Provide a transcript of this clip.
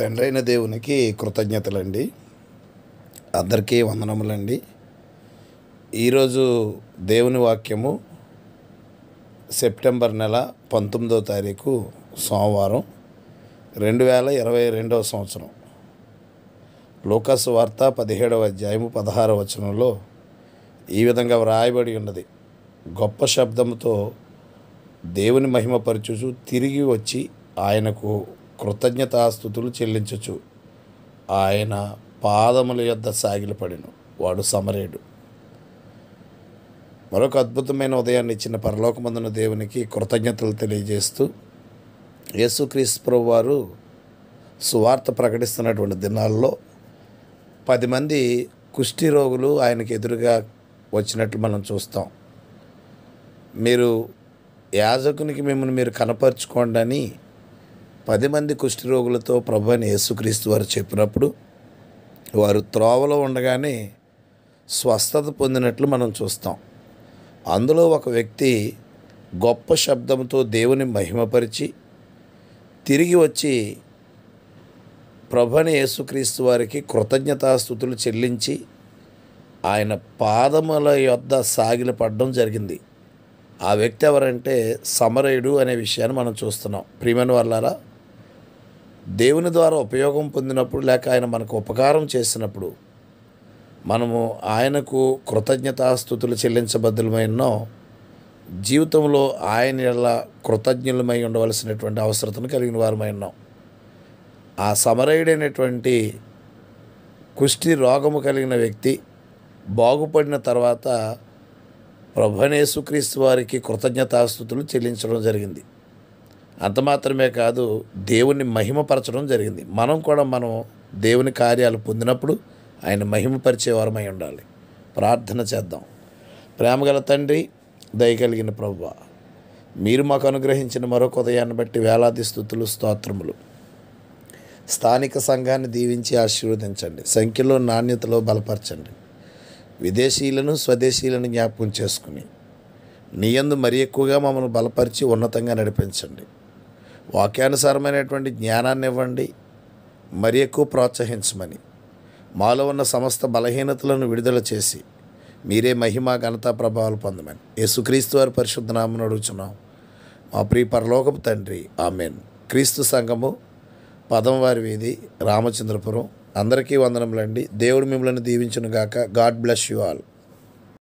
తండ్రైన దేవునికి కృతజ్ఞతలండి అందరికీ వందనములండి ఈరోజు దేవుని వాక్యము సెప్టెంబర్ నెల పంతొమ్మిదో తారీఖు సోమవారం రెండు వేల ఇరవై రెండవ సంవత్సరం లోకస్ వార్త పదిహేడవ అధ్యాయము పదహార వచనంలో ఈ విధంగా వ్రాయబడి ఉన్నది గొప్ప శబ్దముతో దేవుని మహిమ పరిచూచు తిరిగి వచ్చి ఆయనకు కృతజ్ఞతాస్థుతులు చెల్లించచ్చు ఆయన పాదముల యొద్ద సాగిలపడిను వాడు సమరేడు మరొక అద్భుతమైన ఉదయాన్ని ఇచ్చిన పరలోకమందున దేవునికి కృతజ్ఞతలు తెలియజేస్తూ యేసుక్రీస్తు వారు సువార్త ప్రకటిస్తున్నటువంటి దినాల్లో పది మంది కుష్టి రోగులు ఆయనకు ఎదురుగా వచ్చినట్లు మనం చూస్తాం మీరు యాజకునికి మిమ్మల్ని మీరు కనపరుచుకోండి అని పది మంది కుష్ఠరోగులతో ప్రభు అని యేసుక్రీస్తు వారు చెప్పినప్పుడు వారు త్రోవలో ఉండగానే స్వస్థత పొందినట్లు మనం చూస్తాం అందులో ఒక వ్యక్తి గొప్ప శబ్దంతో దేవుని మహిమపరిచి తిరిగి వచ్చి ప్రభని యేసుక్రీస్తు వారికి కృతజ్ఞతాస్థుతులు చెల్లించి ఆయన పాదముల యొద్ద పడడం జరిగింది ఆ వ్యక్తి ఎవరంటే సమరయుడు అనే విషయాన్ని మనం చూస్తున్నాం ప్రియమైన వాళ్ళారా దేవుని ద్వారా ఉపయోగం పొందినప్పుడు లేక ఆయన మనకు ఉపకారం చేసినప్పుడు మనము ఆయనకు కృతజ్ఞతాస్థుతులు చెల్లించబద్దులమైనో జీవితంలో ఆయన ఎలా కృతజ్ఞులమై ఉండవలసినటువంటి అవసరతను కలిగిన వారమై ఉన్నాం ఆ సమరయుడైనటువంటి కుష్టి రోగము కలిగిన వ్యక్తి బాగుపడిన తర్వాత ప్రభనేసుక్రీస్తు వారికి కృతజ్ఞతాస్థుతులు చెల్లించడం జరిగింది అంత మాత్రమే కాదు దేవుని మహిమపరచడం జరిగింది మనం కూడా మనం దేవుని కార్యాలు పొందినప్పుడు ఆయన మహిమపరిచేవారమై ఉండాలి ప్రార్థన చేద్దాం ప్రేమగల తండ్రి దయగలిగిన ప్రభువ మీరు మాకు అనుగ్రహించిన మరొక ఉదయాన్ని బట్టి వేలాది స్థుతులు స్తోత్రములు స్థానిక సంఘాన్ని దీవించి ఆశీర్వదించండి సంఖ్యలో నాణ్యతలో బలపరచండి విదేశీయులను స్వదేశీయులను జ్ఞాపకం చేసుకుని నీయందు మరి ఎక్కువగా మమ్మల్ని బలపరిచి ఉన్నతంగా నడిపించండి వాక్యానుసారమైనటువంటి జ్ఞానాన్ని ఇవ్వండి మరి ఎక్కువ ప్రోత్సహించమని మాలో ఉన్న సమస్త బలహీనతలను విడుదల చేసి మీరే మహిమ ఘనత ప్రభావాలు పొందమని యేసుక్రీస్తు వారి నామను అడుగుతున్నాం మా ప్రియ పరలోకపు తండ్రి ఆమెన్ క్రీస్తు సంఘము పదంవారి వీధి రామచంద్రపురం అందరికీ వందనములండి దేవుడు మిమ్మల్ని గాక గాడ్ బ్లెస్ యు ఆల్